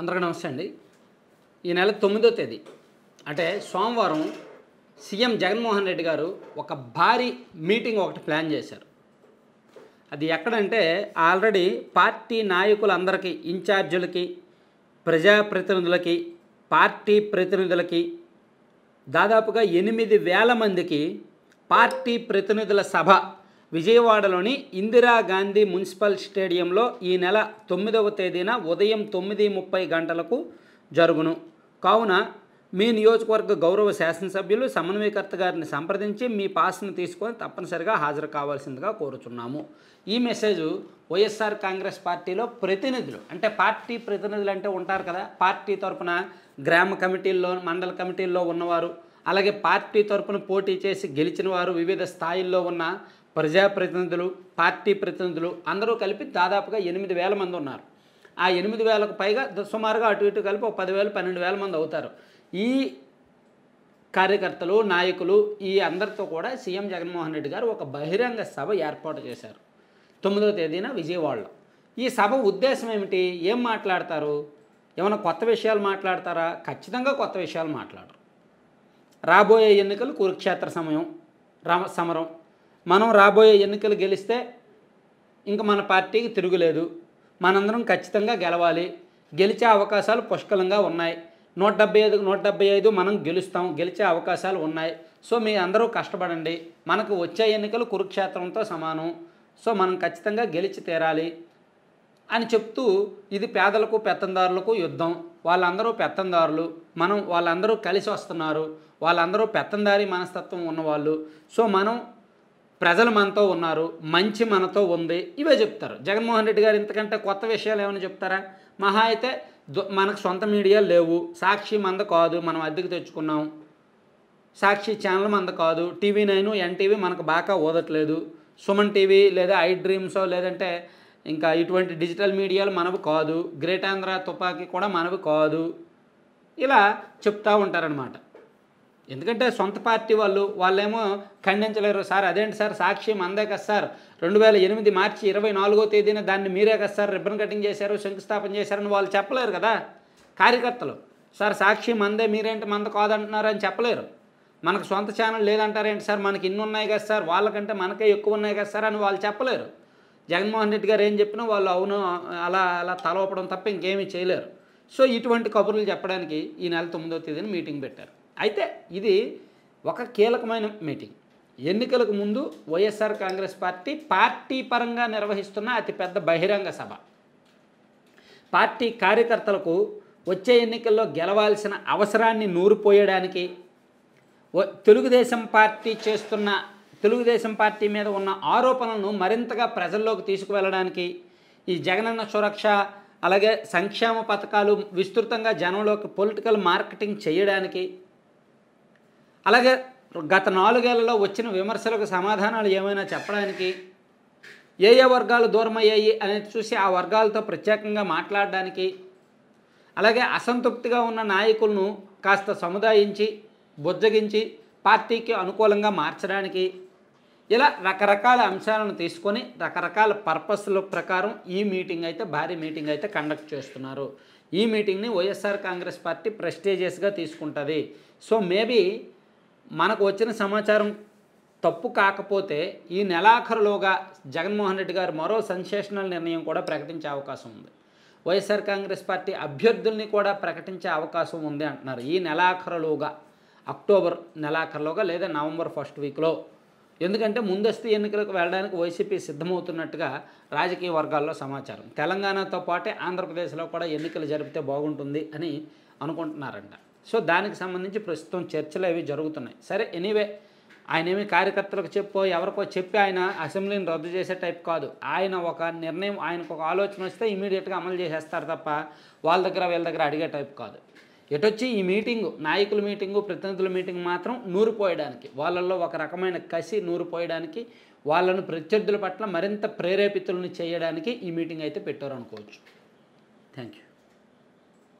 అందరికీ నమస్తే అండి ఈ నెల తొమ్మిదో తేదీ అంటే సోమవారం సీఎం జగన్మోహన్ రెడ్డి గారు ఒక భారీ మీటింగ్ ఒకటి ప్లాన్ చేశారు అది ఎక్కడంటే ఆల్రెడీ పార్టీ నాయకులందరికీ ఇన్ఛార్జీలకి ప్రజాప్రతినిధులకి పార్టీ ప్రతినిధులకి దాదాపుగా ఎనిమిది వేల మందికి పార్టీ ప్రతినిధుల సభ విజయవాడలోని ఇందిరాగాంధీ మున్సిపల్ స్టేడియంలో ఈ నెల తొమ్మిదవ తేదీన ఉదయం తొమ్మిది ముప్పై గంటలకు జరుగును కావున మీ నియోజకవర్గ గౌరవ శాసనసభ్యులు సమన్వయకర్త గారిని సంప్రదించి మీ పాస్ను తీసుకొని తప్పనిసరిగా హాజరు కావాల్సిందిగా కోరుచున్నాము ఈ మెసేజ్ వైఎస్ఆర్ కాంగ్రెస్ పార్టీలో ప్రతినిధులు అంటే పార్టీ ప్రతినిధులు అంటే ఉంటారు కదా పార్టీ తరపున గ్రామ కమిటీల్లో మండల కమిటీల్లో ఉన్నవారు అలాగే పార్టీ తరపున పోటీ చేసి గెలిచిన వారు వివిధ స్థాయిల్లో ఉన్న ప్రజాప్రతినిధులు పార్టీ ప్రతినిధులు అందరూ కలిపి దాదాపుగా ఎనిమిది వేల మంది ఉన్నారు ఆ ఎనిమిది వేలకు పైగా సుమారుగా అటు ఇటు కలిపి ఒక పదివేలు పన్నెండు వేల మంది అవుతారు ఈ కార్యకర్తలు నాయకులు ఈ అందరితో కూడా సీఎం జగన్మోహన్ రెడ్డి గారు ఒక బహిరంగ సభ ఏర్పాటు చేశారు తొమ్మిదవ తేదీన విజయవాడలో ఈ సభ ఉద్దేశం ఏమిటి ఏం మాట్లాడతారు ఏమైనా కొత్త విషయాలు మాట్లాడతారా ఖచ్చితంగా కొత్త విషయాలు మాట్లాడరు రాబోయే ఎన్నికలు కురుక్షేత్ర సమయం రమ సమరం మనం రాబోయే ఎన్నికలు గెలిస్తే ఇంక మన పార్టీకి తిరుగులేదు మనందరం ఖచ్చితంగా గెలవాలి గెలిచే అవకాశాలు పుష్కలంగా ఉన్నాయి నూట డెబ్బై ఐదు నూట డెబ్బై ఐదు మనం గెలుస్తాం గెలిచే అవకాశాలు ఉన్నాయి సో మీ అందరూ కష్టపడండి మనకు వచ్చే ఎన్నికలు కురుక్షేత్రంతో సమానం సో మనం ఖచ్చితంగా గెలిచి తీరాలి అని చెప్తూ ఇది పేదలకు పెత్తందారులకు యుద్ధం వాళ్ళందరూ పెత్తందారులు మనం వాళ్ళందరూ కలిసి వస్తున్నారు వాళ్ళందరూ పెత్తందారి మనస్తత్వం ఉన్నవాళ్ళు సో మనం ప్రజలు మనతో ఉన్నారు మంచి మనతో ఉంది ఇవే చెప్తారు జగన్మోహన్ రెడ్డి గారు ఇంతకంటే కొత్త విషయాలు ఏమైనా చెప్తారా మహా అయితే మనకు సొంత మీడియా లేవు సాక్షి మంద కాదు మనం అద్దెకు తెచ్చుకున్నాం సాక్షి ఛానల్ మంద కాదు టీవీ నైన్ ఎన్టీవీ మనకు బాగా ఓదట్లేదు సుమన్ టీవీ లేదా ఐ డ్రీమ్సో లేదంటే ఇంకా ఇటువంటి డిజిటల్ మీడియాలు మనవి కాదు గ్రేట్ ఆంధ్ర తుపాకీ కూడా మనవి కాదు ఇలా చెప్తూ ఉంటారనమాట ఎందుకంటే సొంత పార్టీ వాళ్ళు వాళ్ళేమో ఖండించలేరు సార్ అదేంటి సార్ సాక్షి అందే కదా సార్ రెండు వేల ఎనిమిది మార్చి ఇరవై నాలుగో తేదీన దాన్ని మీరే కదా సార్ రిబ్బన్ కటింగ్ చేశారు శంకుస్థాపన చేశారని వాళ్ళు చెప్పలేరు కదా కార్యకర్తలు సార్ సాక్షి మందే మీరేంటి మంద కాదంటున్నారు అని చెప్పలేరు మనకు సొంత ఛానల్ లేదంటారేంటి సార్ మనకి ఇన్ని ఉన్నాయి కదా సార్ వాళ్ళకంటే మనకే ఎక్కువ ఉన్నాయి కదా సార్ అని వాళ్ళు చెప్పలేరు జగన్మోహన్ రెడ్డి గారు ఏం చెప్పినా వాళ్ళు అవును అలా అలా తలవపడం తప్ప ఇంకేమీ చేయలేరు సో ఇటువంటి కబుర్లు చెప్పడానికి ఈ నెల తొమ్మిదో తేదీన మీటింగ్ పెట్టారు అయితే ఇది ఒక కీలకమైన మీటింగ్ ఎన్నికలకు ముందు వైఎస్ఆర్ కాంగ్రెస్ పార్టీ పార్టీ పరంగా నిర్వహిస్తున్న అతిపెద్ద బహిరంగ సభ పార్టీ కార్యకర్తలకు వచ్చే ఎన్నికల్లో గెలవాల్సిన అవసరాన్ని నూరిపోయడానికి తెలుగుదేశం పార్టీ చేస్తున్న తెలుగుదేశం పార్టీ మీద ఉన్న ఆరోపణలను మరింతగా ప్రజల్లోకి తీసుకువెళ్ళడానికి ఈ జగనన్న సురక్ష అలాగే సంక్షేమ పథకాలు విస్తృతంగా జనంలోకి పొలిటికల్ మార్కెటింగ్ చేయడానికి అలాగే గత నాలుగేళ్లలో వచ్చిన విమర్శలకు సమాధానాలు ఏమైనా చెప్పడానికి ఏ ఏ వర్గాలు దూరమయ్యాయి అనేది చూసి ఆ వర్గాలతో ప్రత్యేకంగా మాట్లాడడానికి అలాగే అసంతృప్తిగా ఉన్న నాయకులను కాస్త సముదాయించి బుజ్జగించి పార్టీకి అనుకూలంగా మార్చడానికి ఇలా రకరకాల అంశాలను తీసుకొని రకరకాల పర్పస్ల ప్రకారం ఈ మీటింగ్ అయితే భారీ మీటింగ్ అయితే కండక్ట్ చేస్తున్నారు ఈ మీటింగ్ని వైఎస్ఆర్ కాంగ్రెస్ పార్టీ ప్రెస్టీజియస్గా తీసుకుంటుంది సో మేబీ మనకు వచ్చిన సమాచారం తప్పు కాకపోతే ఈ నెలాఖరులోగా జగన్మోహన్ రెడ్డి గారు మరో సెన్సేషనల్ నిర్ణయం కూడా ప్రకటించే అవకాశం ఉంది వైఎస్ఆర్ కాంగ్రెస్ పార్టీ అభ్యర్థుల్ని కూడా ప్రకటించే అవకాశం ఉంది అంటున్నారు ఈ నెలాఖరులోగా అక్టోబర్ నెలాఖరులోగా లేదా నవంబర్ ఫస్ట్ వీక్లో ఎందుకంటే ముందస్తు ఎన్నికలకు వెళ్ళడానికి వైసీపీ సిద్ధమవుతున్నట్టుగా రాజకీయ వర్గాల్లో సమాచారం తెలంగాణతో పాటే ఆంధ్రప్రదేశ్లో కూడా ఎన్నికలు జరిపితే బాగుంటుంది అని అనుకుంటున్నారంట సో దానికి సంబంధించి ప్రస్తుతం చర్చలు అవి జరుగుతున్నాయి సరే ఎనీవే ఆయన ఏమి కార్యకర్తలకు చెప్పో ఎవరికో చెప్పి ఆయన అసెంబ్లీని రద్దు చేసే టైప్ కాదు ఆయన ఒక నిర్ణయం ఆయనకు ఒక ఆలోచన వస్తే ఇమీడియట్గా అమలు చేసేస్తారు తప్ప వాళ్ళ దగ్గర వీళ్ళ దగ్గర అడిగే టైప్ కాదు ఎటొచ్చి ఈ మీటింగు నాయకుల మీటింగు ప్రతినిధుల మీటింగ్ మాత్రం నూరిపోయడానికి వాళ్ళల్లో ఒక రకమైన కసి నూరిపోయడానికి వాళ్ళను ప్రత్యర్థుల పట్ల మరింత ప్రేరేపితులను చేయడానికి ఈ మీటింగ్ అయితే పెట్టారు అనుకోవచ్చు థ్యాంక్ యూ